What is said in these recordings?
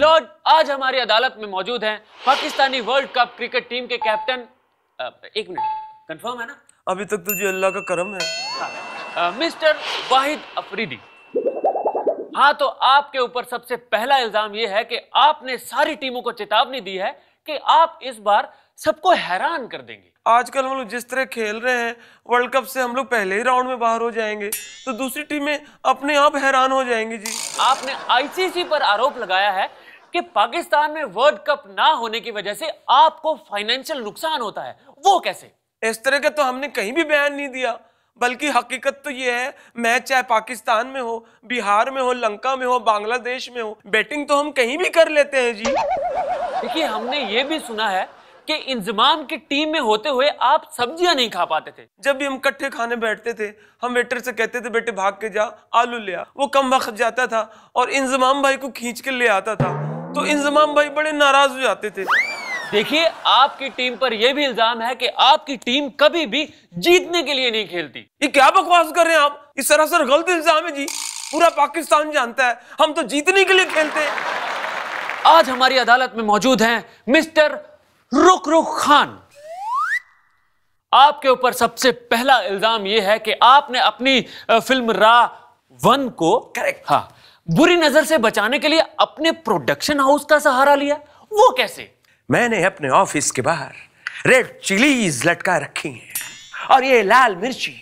Milord आज हमारी अदालत में मौजूद हैं Pakistani world cup cricket team के कैप्टन एक मिनट कंफर्म है ना अभी तक तुझे अल्लाह का करम है आ, मिस्टर वाहिद अफरीदी हाँ तो आपके ऊपर सबसे पहला इल्जाम यह है कि आपने सारी टीमों को चेतावनी दी है कि आप इस बार सबको हैरान कर देंगे आजकल हम लोग जिस तरह खेल रहे हैं वर्ल्ड कप से हम लोग पहले ही राउंड में बाहर हो जाएंगे तो दूसरी टीमें अपने आप हैरान हो जाएंगी जी आपने आईसीसी पर आरोप लगाया है कि पाकिस्तान में वर्ल्ड कप ना होने की वजह से आपको फाइनेंशियल नुकसान होता है वो कैसे इस तरह का तो हमने कहीं भी बयान नहीं दिया बल्कि हकीकत तो ये है मैच चाहे पाकिस्तान में हो बिहार में हो लंका में हो बांग्लादेश में हो बैटिंग तो हम कहीं भी कर लेते हैं जी देखिए हमने ये भी सुना है कि इंजमाम की टीम में होते हुए आप सब्जियां नहीं खा पाते थे जब भी हम कट्ठे खाने बैठते थे हम वेटर से कहते थे बेटे भाग के जा आलू ले आ वो कम वक्त जाता था और इंजमाम भाई को खींच के ले आता था तो इंजमाम भाई बड़े नाराज हो जाते थे देखिए आपकी टीम पर यह भी इल्जाम है कि आपकी टीम कभी भी जीतने के लिए नहीं खेलती ये क्या बकवास कर रहे हैं आप इस सरासर गलत इल्जाम है जी पूरा पाकिस्तान जानता है हम तो जीतने के लिए खेलते हैं आज हमारी अदालत में मौजूद हैं मिस्टर रुक रुक खान आपके ऊपर सबसे पहला इल्जाम यह है कि आपने अपनी फिल्म रा वन को करेक्ट हाँ बुरी नजर से बचाने के लिए अपने प्रोडक्शन हाउस का सहारा लिया वो कैसे मैंने अपने ऑफिस के बाहर रेड चिलीज लटका रखी हैं और ये लाल मिर्ची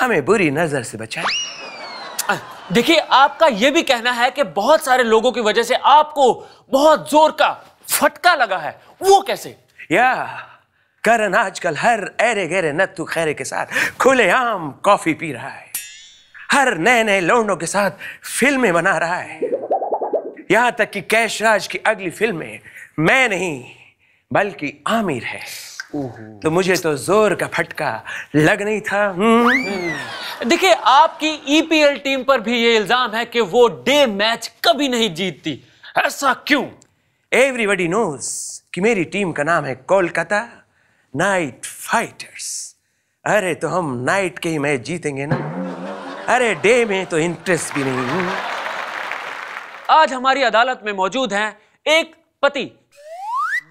हमें बुरी नजर से बचाए देखिए आपका यह भी कहना है कि बहुत सारे लोगों की वजह से आपको बहुत जोर का फटका लगा है वो कैसे या करण आजकल हर एरे गेरे नत्थु खैरे के साथ खुलेआम कॉफी पी रहा है हर नए नए लौंडों के साथ फिल्में बना रहा है यहां तक कि कैश राज की अगली फिल्म में मैं नहीं बल्कि आमिर है तो मुझे तो जोर का फटका लग नहीं था हम्म। हम्म। देखिए आपकी ईपीएल e टीम पर भी ये इल्जाम है कि वो डे मैच कभी नहीं जीतती ऐसा क्यों एवरीबडी नोज कि मेरी टीम का नाम है कोलकाता नाइट फाइटर्स अरे तो हम नाइट के ही मैच जीतेंगे ना अरे डे में तो इंटरेस्ट भी नहीं आज हमारी अदालत में मौजूद हैं एक पति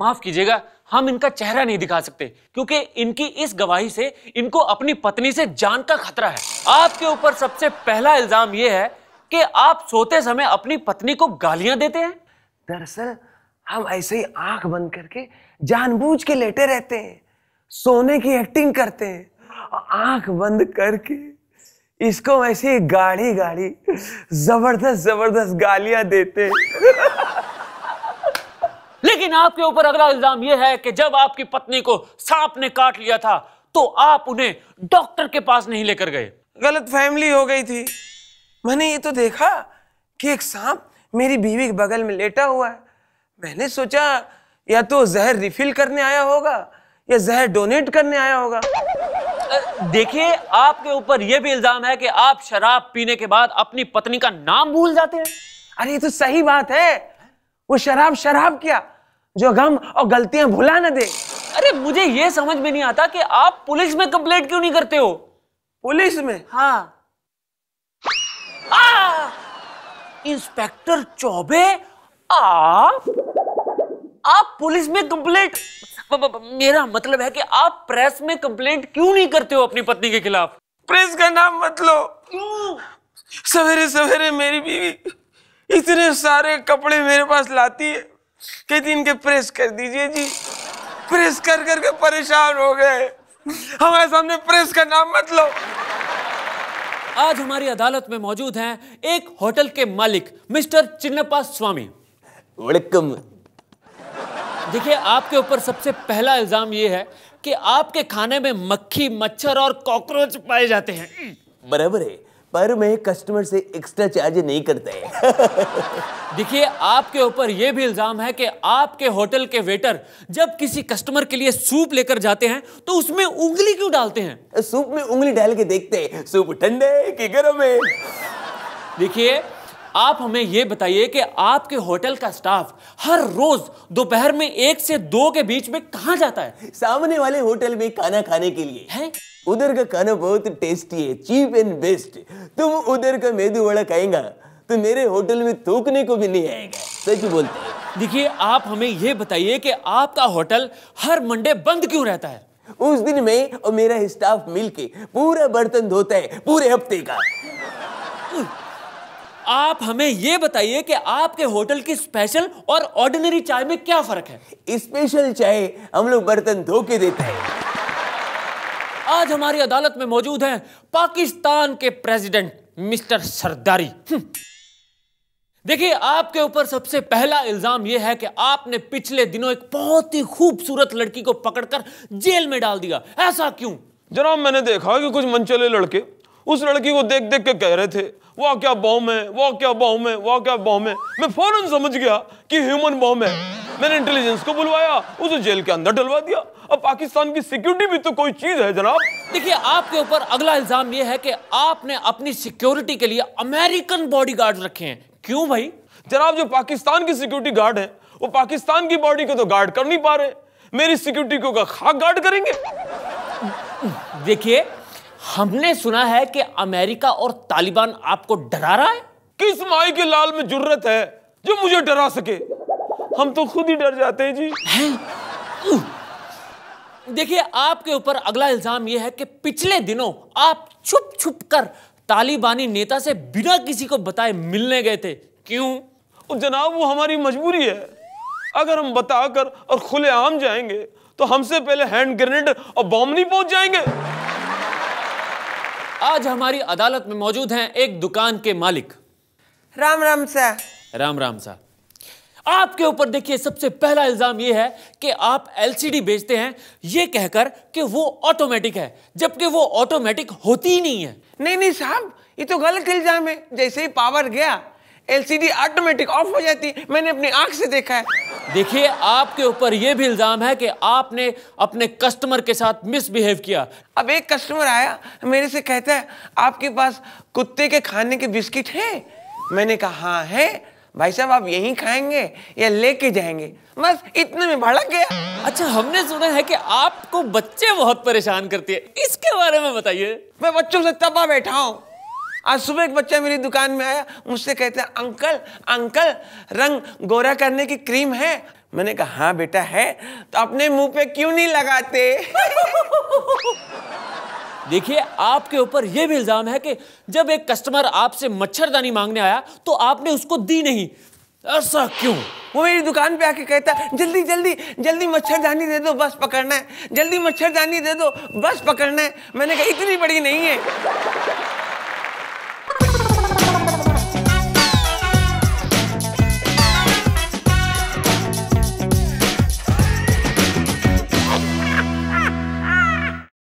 माफ कीजिएगा हम इनका चेहरा नहीं दिखा सकते क्योंकि इनकी इस गवाही से इनको अपनी पत्नी से जान का खतरा है आपके ऊपर सबसे पहला इल्जाम यह है कि आप सोते समय अपनी पत्नी को गालियां देते हैं दरअसल हम ऐसे ही आंख बंद करके जानबूझ के लेटे रहते हैं सोने की एक्टिंग करते हैं आंख बंद करके इसको वैसे गाड़ी गाड़ी जबरदस्त जबरदस्त गालियां देते लेकिन आपके ऊपर अगला इल्जाम यह है कि जब आपकी पत्नी को सांप ने काट लिया था तो आप उन्हें डॉक्टर के पास नहीं लेकर गए गलत फैमिली हो गई थी मैंने ये तो देखा कि एक सांप मेरी बीवी के बगल में लेटा हुआ है मैंने सोचा या तो जहर रिफिल करने आया होगा या जहर डोनेट करने आया होगा देखिए आपके ऊपर यह भी इल्जाम है कि आप शराब पीने के बाद अपनी पत्नी का नाम भूल जाते हैं अरे ये तो सही बात है वो शराब शराब क्या जो गम और गलतियां भुला ना दे अरे मुझे यह समझ में नहीं आता कि आप पुलिस में कंप्लेंट क्यों नहीं करते हो पुलिस में हाँ आ! इंस्पेक्टर चौबे आप आप पुलिस में कंप्लेंट मेरा मतलब है कि आप प्रेस में कंप्लेंट क्यों नहीं करते हो अपनी पत्नी के खिलाफ प्रेस का नाम मत लो सवेरे सवेरे मेरी बीवी इतने सारे कपड़े मेरे पास लाती है कहती इनके प्रेस कर दीजिए जी प्रेस कर करके परेशान हो गए हमारे सामने प्रेस का नाम मत लो आज हमारी अदालत में मौजूद हैं एक होटल के मालिक मिस्टर चिन्नपा स्वामी वेलकम देखिए आपके ऊपर सबसे पहला इल्ज़ाम ये है कि आपके खाने में मक्खी मच्छर और कॉकरोच पाए जाते हैं बराबर है पर मैं कस्टमर से एक्स्ट्रा चार्ज नहीं करता है देखिए आपके ऊपर यह भी इल्ज़ाम है कि आपके होटल के वेटर जब किसी कस्टमर के लिए सूप लेकर जाते हैं तो उसमें उंगली क्यों डालते हैं सूप में उंगली डाल के देखते हैं सूप ठंडे कि गर्म है देखिए आप हमें यह बताइए कि आपके होटल का स्टाफ हर रोज दोपहर में एक से दो के बीच में कहा जाता है सामने वाले होटल में खाना खाने के लिए है उधर का खाना बहुत टेस्टी है चीप एंड बेस्ट तुम उधर का मेदू वड़ा खाएंगा तो मेरे होटल में थूकने को भी नहीं आएगा सच बोलते देखिए आप हमें यह बताइए कि आपका होटल हर मंडे बंद क्यों रहता है उस दिन मैं और मेरा स्टाफ मिलके पूरा बर्तन धोता है पूरे हफ्ते का आप हमें यह बताइए कि आपके होटल की स्पेशल और ऑर्डिनरी चाय में क्या फर्क है स्पेशल चाय हम लोग बर्तन धो के देते हैं आज हमारी अदालत में मौजूद हैं पाकिस्तान के प्रेसिडेंट मिस्टर सरदारी हम्म। देखिए आपके ऊपर सबसे पहला इल्जाम यह है कि आपने पिछले दिनों एक बहुत ही खूबसूरत लड़की को पकड़कर जेल में डाल दिया ऐसा क्यों जनाब मैंने देखा कि कुछ मनचले लड़के उस लड़की को देख देख के कह रहे थे वाह क्या बॉम है वाह क्या बॉम है वाह क्या बॉम है मैं फौरन समझ गया कि ह्यूमन बॉम है मैंने इंटेलिजेंस को बुलवाया उसे जेल के अंदर डलवा दिया अब पाकिस्तान की सिक्योरिटी भी तो कोई चीज है जनाब देखिए आपके ऊपर अगला इल्जाम यह है कि आपने अपनी सिक्योरिटी के लिए अमेरिकन बॉडीगार्ड रखे हैं क्यों भाई जनाब जो पाकिस्तान की सिक्योरिटी गार्ड है वो पाकिस्तान की बॉडी को तो गार्ड कर नहीं पा रहे मेरी सिक्योरिटी को खाक गार्ड करेंगे देखिए हमने सुना है कि अमेरिका और तालिबान आपको डरा रहा है किस माई के लाल में जुर्रत है जो मुझे डरा सके हम तो खुद ही डर जाते हैं जी है? देखिए आपके ऊपर अगला इल्जाम यह है कि पिछले दिनों आप छुप छुप कर तालिबानी नेता से बिना किसी को बताए मिलने गए थे क्यों जनाब वो हमारी मजबूरी है अगर हम बताकर और खुलेआम जाएंगे तो हमसे पहले हैंड ग्रेनेड और बॉम्ब नहीं पहुंच जाएंगे आज हमारी अदालत में मौजूद हैं एक दुकान के मालिक राम राम सा राम राम सा आपके ऊपर देखिए सबसे पहला इल्जाम यह है कि आप एलसीडी बेचते हैं यह कहकर कि वो ऑटोमेटिक है जबकि वो ऑटोमेटिक होती ही नहीं है नहीं नहीं साहब ये तो गलत इल्जाम है जैसे ही पावर गया एलसीडी ऑटोमेटिक ऑफ हो जाती मैंने अपनी आंख से देखा है देखिए आपके ऊपर ये भी इल्ज़ाम है कि आपने अपने कस्टमर के साथ मिसबिहेव किया अब एक कस्टमर आया मेरे से कहता है आपके पास कुत्ते के खाने के बिस्किट हैं मैंने कहा हाँ है भाई साहब आप यहीं खाएंगे या लेके जाएंगे बस इतने में भड़क गया अच्छा हमने सुना है कि आपको बच्चे बहुत परेशान करते हैं इसके बारे में बताइए मैं बच्चों से तबाह बैठा हूँ आज सुबह एक बच्चा मेरी दुकान में आया मुझसे कहता अंकल अंकल रंग गोरा करने की क्रीम है मैंने कहा हाँ बेटा है तो अपने मुंह पे क्यों नहीं लगाते देखिए आपके ऊपर यह भी इल्जाम है कि जब एक कस्टमर आपसे मच्छरदानी मांगने आया तो आपने उसको दी नहीं ऐसा क्यों वो मेरी दुकान पे आके कहता जल्दी जल्दी जल्दी मच्छरदानी दे दो बस पकड़ना है जल्दी मच्छरदानी दे दो बस पकड़ना है मैंने कहा इतनी बड़ी नहीं है